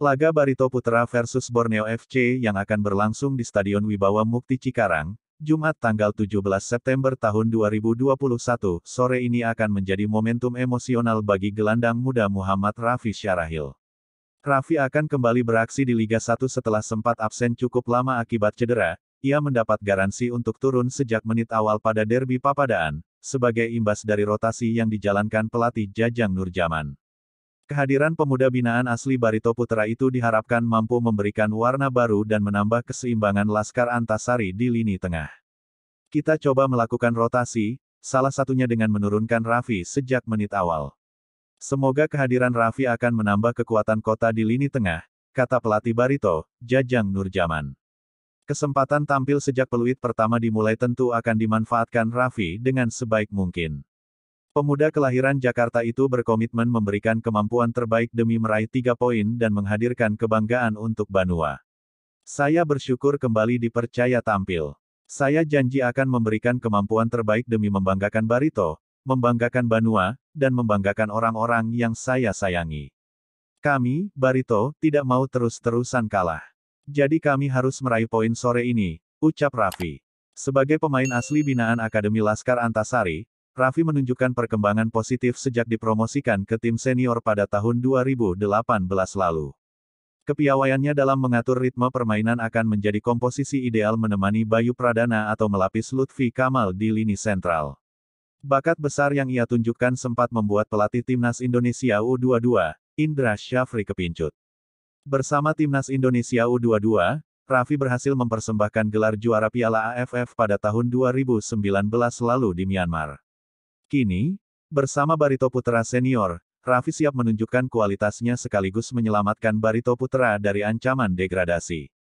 Laga Barito Putra versus Borneo FC yang akan berlangsung di Stadion Wibawa Mukti Cikarang, Jumat tanggal 17 September tahun 2021, sore ini akan menjadi momentum emosional bagi gelandang muda Muhammad Rafi Syarahil. Rafi akan kembali beraksi di Liga 1 setelah sempat absen cukup lama akibat cedera, ia mendapat garansi untuk turun sejak menit awal pada derby Papadaan, sebagai imbas dari rotasi yang dijalankan pelatih Jajang Nurjaman. Kehadiran pemuda binaan asli Barito Putra itu diharapkan mampu memberikan warna baru dan menambah keseimbangan Laskar Antasari di lini tengah. Kita coba melakukan rotasi, salah satunya dengan menurunkan Raffi sejak menit awal. Semoga kehadiran Raffi akan menambah kekuatan kota di lini tengah, kata pelatih Barito, Jajang Nurjaman. Kesempatan tampil sejak peluit pertama dimulai tentu akan dimanfaatkan Raffi dengan sebaik mungkin. Pemuda kelahiran Jakarta itu berkomitmen memberikan kemampuan terbaik demi meraih tiga poin dan menghadirkan kebanggaan untuk Banua. Saya bersyukur kembali dipercaya tampil. Saya janji akan memberikan kemampuan terbaik demi membanggakan Barito, membanggakan Banua, dan membanggakan orang-orang yang saya sayangi. Kami, Barito, tidak mau terus-terusan kalah. Jadi kami harus meraih poin sore ini, ucap Raffi. Sebagai pemain asli binaan Akademi Laskar Antasari, Raffi menunjukkan perkembangan positif sejak dipromosikan ke tim senior pada tahun 2018 lalu. Kepiawaiannya dalam mengatur ritme permainan akan menjadi komposisi ideal menemani Bayu Pradana atau melapis Lutfi Kamal di lini sentral. Bakat besar yang ia tunjukkan sempat membuat pelatih timnas Indonesia U22, Indra Syafri kepincut. Bersama timnas Indonesia U22, Raffi berhasil mempersembahkan gelar juara Piala AFF pada tahun 2019 lalu di Myanmar. Kini, bersama Barito Putra Senior, Raffi siap menunjukkan kualitasnya sekaligus menyelamatkan Barito Putra dari ancaman degradasi.